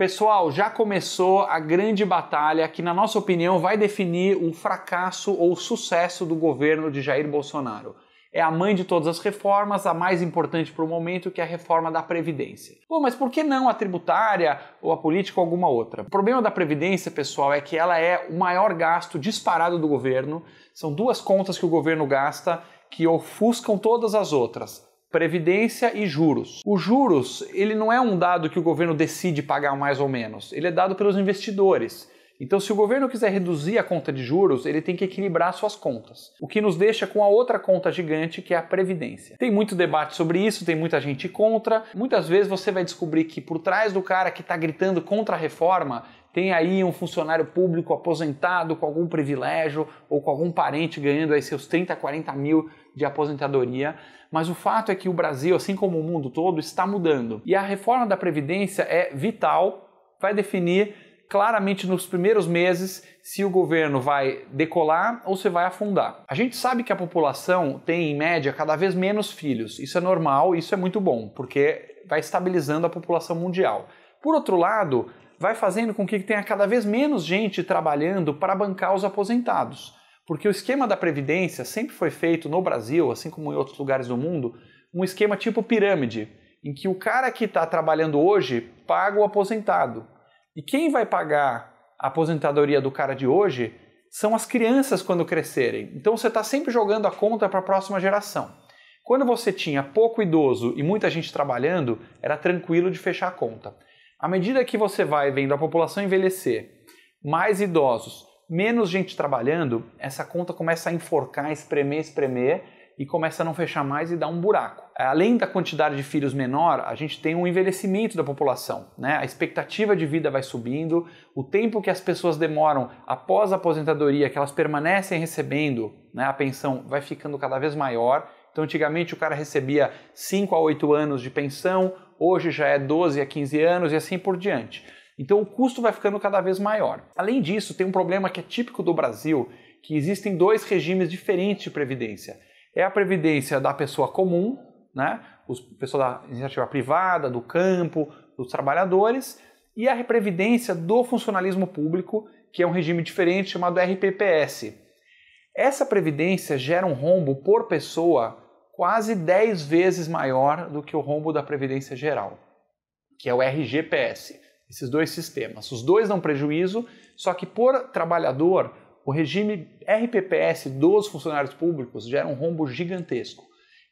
Pessoal, já começou a grande batalha que, na nossa opinião, vai definir o fracasso ou o sucesso do governo de Jair Bolsonaro. É a mãe de todas as reformas, a mais importante para o momento, que é a reforma da Previdência. Pô, mas por que não a tributária ou a política ou alguma outra? O problema da Previdência, pessoal, é que ela é o maior gasto disparado do governo. São duas contas que o governo gasta que ofuscam todas as outras Previdência e juros. O juros, ele não é um dado que o governo decide pagar mais ou menos, ele é dado pelos investidores. Então, se o governo quiser reduzir a conta de juros, ele tem que equilibrar suas contas, o que nos deixa com a outra conta gigante, que é a previdência. Tem muito debate sobre isso, tem muita gente contra. Muitas vezes você vai descobrir que por trás do cara que está gritando contra a reforma, tem aí um funcionário público aposentado com algum privilégio ou com algum parente ganhando aí seus 30, 40 mil de aposentadoria. Mas o fato é que o Brasil, assim como o mundo todo, está mudando. E a reforma da Previdência é vital, vai definir claramente nos primeiros meses se o governo vai decolar ou se vai afundar. A gente sabe que a população tem, em média, cada vez menos filhos. Isso é normal, isso é muito bom, porque vai estabilizando a população mundial. Por outro lado, vai fazendo com que tenha cada vez menos gente trabalhando para bancar os aposentados. Porque o esquema da Previdência sempre foi feito no Brasil, assim como em outros lugares do mundo, um esquema tipo pirâmide, em que o cara que está trabalhando hoje paga o aposentado. E quem vai pagar a aposentadoria do cara de hoje são as crianças quando crescerem. Então você está sempre jogando a conta para a próxima geração. Quando você tinha pouco idoso e muita gente trabalhando, era tranquilo de fechar a conta. À medida que você vai vendo a população envelhecer, mais idosos, menos gente trabalhando, essa conta começa a enforcar, espremer, espremer e começa a não fechar mais e dar um buraco. É, além da quantidade de filhos menor, a gente tem um envelhecimento da população, né? A expectativa de vida vai subindo, o tempo que as pessoas demoram após a aposentadoria, que elas permanecem recebendo, né, a pensão vai ficando cada vez maior. Então, antigamente o cara recebia 5 a 8 anos de pensão, hoje já é 12 a 15 anos e assim por diante. Então o custo vai ficando cada vez maior. Além disso, tem um problema que é típico do Brasil, que existem dois regimes diferentes de previdência. É a previdência da pessoa comum, né? Os pessoal da iniciativa privada, do campo, dos trabalhadores, e a previdência do funcionalismo público, que é um regime diferente chamado RPPS. Essa previdência gera um rombo por pessoa quase 10 vezes maior do que o rombo da Previdência Geral, que é o RGPS. Esses dois sistemas. Os dois dão prejuízo, só que por trabalhador, o regime RPPS dos funcionários públicos gera um rombo gigantesco.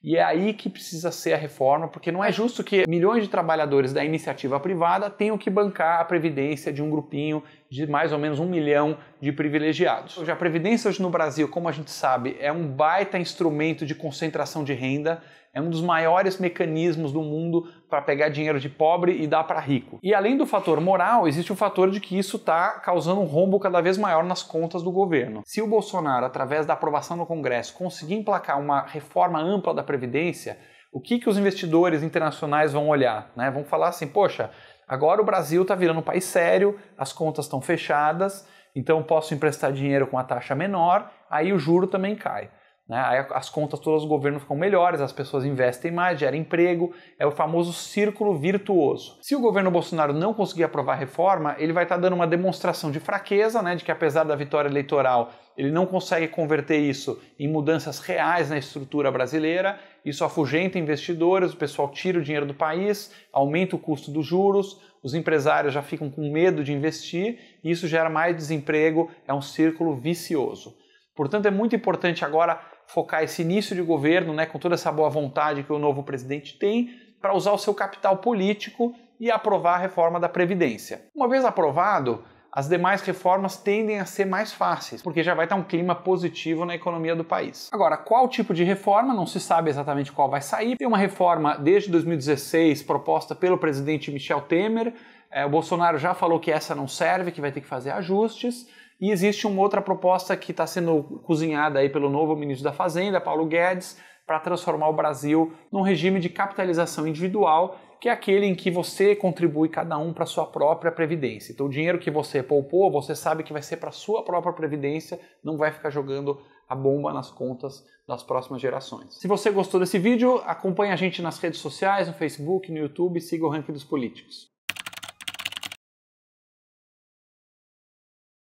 E é aí que precisa ser a reforma, porque não é justo que milhões de trabalhadores da iniciativa privada tenham que bancar a previdência de um grupinho de mais ou menos um milhão de privilegiados. Hoje, a Previdência hoje no Brasil, como a gente sabe, é um baita instrumento de concentração de renda, é um dos maiores mecanismos do mundo para pegar dinheiro de pobre e dar para rico. E além do fator moral, existe o fator de que isso está causando um rombo cada vez maior nas contas do governo. Se o Bolsonaro, através da aprovação no Congresso, conseguir emplacar uma reforma ampla da Previdência, o que, que os investidores internacionais vão olhar? Né? Vão falar assim, poxa, Agora o Brasil está virando um país sério, as contas estão fechadas, então posso emprestar dinheiro com a taxa menor, aí o juro também cai. Né? Aí as contas todas do governo ficam melhores, as pessoas investem mais, gera emprego, é o famoso círculo virtuoso. Se o governo Bolsonaro não conseguir aprovar a reforma, ele vai estar tá dando uma demonstração de fraqueza, né? de que apesar da vitória eleitoral, ele não consegue converter isso em mudanças reais na estrutura brasileira, isso afugenta investidores, o pessoal tira o dinheiro do país, aumenta o custo dos juros, os empresários já ficam com medo de investir, e isso gera mais desemprego, é um círculo vicioso. Portanto, é muito importante agora focar esse início de governo, né, com toda essa boa vontade que o novo presidente tem, para usar o seu capital político e aprovar a reforma da Previdência. Uma vez aprovado, as demais reformas tendem a ser mais fáceis, porque já vai estar tá um clima positivo na economia do país. Agora, qual tipo de reforma? Não se sabe exatamente qual vai sair. Tem uma reforma desde 2016 proposta pelo presidente Michel Temer. É, o Bolsonaro já falou que essa não serve, que vai ter que fazer ajustes. E existe uma outra proposta que está sendo cozinhada aí pelo novo ministro da Fazenda, Paulo Guedes, para transformar o Brasil num regime de capitalização individual, que é aquele em que você contribui cada um para sua própria previdência. Então, o dinheiro que você poupou, você sabe que vai ser para sua própria previdência, não vai ficar jogando a bomba nas contas das próximas gerações. Se você gostou desse vídeo, acompanhe a gente nas redes sociais, no Facebook, no YouTube, siga o Ranking dos Políticos.